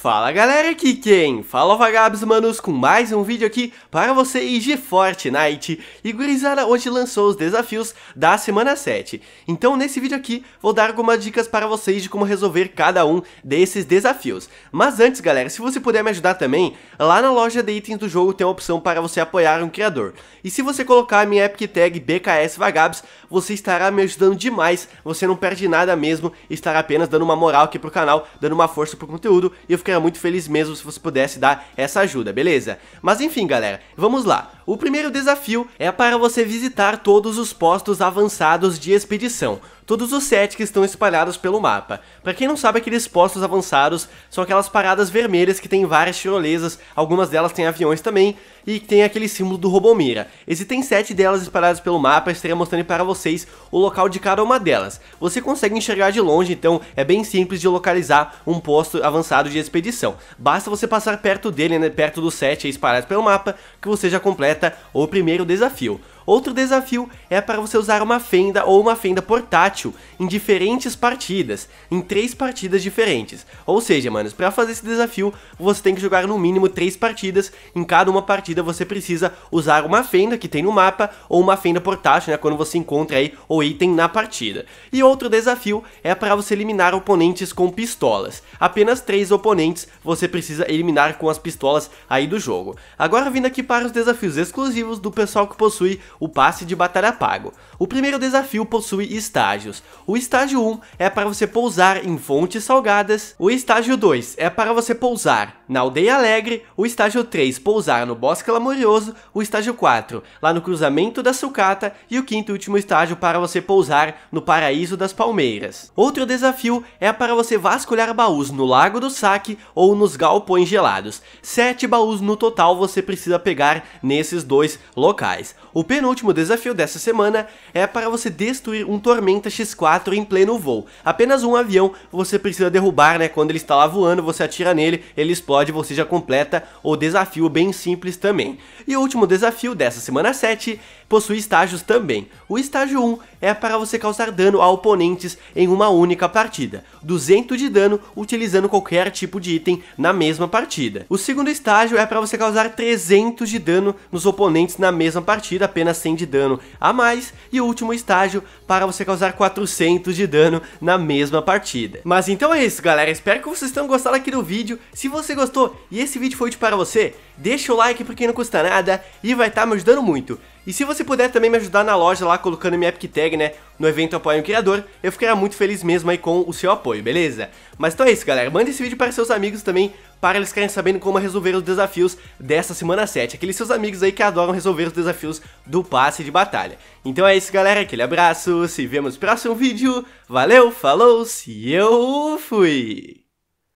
Fala galera, aqui quem? Fala vagabos manos com mais um vídeo aqui para vocês de Fortnite E gurizada, hoje lançou os desafios da semana 7 Então nesse vídeo aqui vou dar algumas dicas para vocês de como resolver cada um desses desafios Mas antes galera, se você puder me ajudar também Lá na loja de itens do jogo tem uma opção para você apoiar um criador E se você colocar a minha epic tag BKS Vagabos Você estará me ajudando demais, você não perde nada mesmo Estará apenas dando uma moral aqui pro canal, dando uma força pro conteúdo E eu ficaria muito feliz mesmo se você pudesse dar essa ajuda, beleza? Mas enfim, galera, vamos lá. O primeiro desafio é para você visitar todos os postos avançados de expedição, todos os sete que estão espalhados pelo mapa. Para quem não sabe, aqueles postos avançados são aquelas paradas vermelhas que tem várias tirolesas, algumas delas têm aviões também, e tem aquele símbolo do Robomira. Existem sete delas espalhadas pelo mapa, estarei mostrando para vocês o local de cada uma delas. Você consegue enxergar de longe, então é bem simples de localizar um posto avançado de expedição. Basta você passar perto dele, né, perto dos sete espalhados pelo mapa, que você já completa o primeiro desafio. Outro desafio é para você usar uma fenda ou uma fenda portátil em diferentes partidas, em três partidas diferentes. Ou seja, manos, para fazer esse desafio, você tem que jogar no mínimo três partidas. Em cada uma partida você precisa usar uma fenda que tem no mapa ou uma fenda portátil, né, quando você encontra aí o item na partida. E outro desafio é para você eliminar oponentes com pistolas. Apenas três oponentes você precisa eliminar com as pistolas aí do jogo. Agora vindo aqui para os desafios exclusivos do pessoal que possui o passe de batalha pago. O primeiro desafio possui estágios. O estágio 1 é para você pousar em fontes salgadas, o estágio 2 é para você pousar na aldeia alegre, o estágio 3 pousar no bosque lamorioso. o estágio 4 lá no cruzamento da sucata e o quinto e último estágio para você pousar no paraíso das palmeiras. Outro desafio é para você vasculhar baús no lago do saque ou nos galpões gelados. Sete baús no total você precisa pegar nesses dois locais. O penúltimo último desafio dessa semana é para você destruir um Tormenta X4 em pleno voo. Apenas um avião você precisa derrubar, né? Quando ele está lá voando, você atira nele, ele explode, e você já completa o desafio bem simples também. E o último desafio dessa semana 7 possui estágios também. O estágio 1 é para você causar dano a oponentes em uma única partida, 200 de dano utilizando qualquer tipo de item na mesma partida. O segundo estágio é para você causar 300 de dano nos oponentes na mesma partida, apenas 100 de dano a mais e o último estágio para você causar 400 de dano na mesma partida. Mas então é isso galera, espero que vocês tenham gostado aqui do vídeo, se você gostou e esse vídeo foi útil para você, deixa o like porque não custa nada e vai estar tá me ajudando muito. E se você puder também me ajudar na loja lá colocando minha Epic Tag, né, no evento Apoio o Criador, eu ficaria muito feliz mesmo aí com o seu apoio, beleza? Mas então é isso galera, manda esse vídeo para seus amigos também, para eles querem sabendo como resolver os desafios dessa semana 7. Aqueles seus amigos aí que adoram resolver os desafios do passe de batalha. Então é isso, galera. Aquele abraço. Se vemos no próximo vídeo. Valeu, falou, se eu fui!